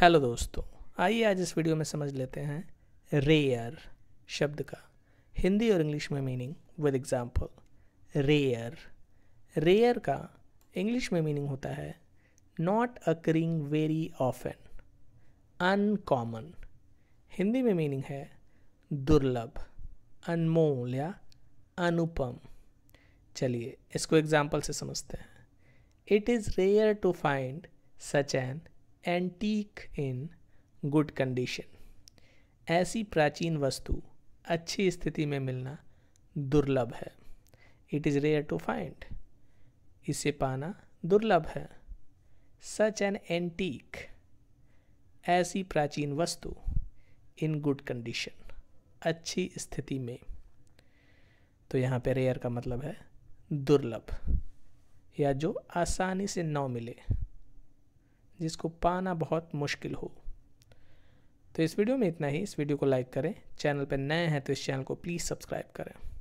hello दोस्तों आइए आज इस वीडियो में समझ लेते हैं रेयर शब्द का हिंदी और इंग्लिश में meaning with example rare rare का इंग्लिश में मीनिंग होता है not occurring very often uncommon Hindi में मीनिंग है दुर्लभ अनमोल या अनुपम चलिए इसको एग्जाम्पल से समझते हैं it is rare to find such an antique in good condition ऐसी प्राचीन वस्तु अच्छी स्थिति में मिलना दुर्लभ है it is rare to find इसे पाना दुर्लभ है सच एन एंटीक ऐसी प्राचीन वस्तु इन गुड कंडीशन अच्छी स्थिति में तो यहाँ पे रेयर का मतलब है दुर्लभ या जो आसानी से न मिले जिसको पाना बहुत मुश्किल हो तो इस वीडियो में इतना ही इस वीडियो को लाइक करें चैनल पर नए हैं तो इस चैनल को प्लीज़ सब्सक्राइब करें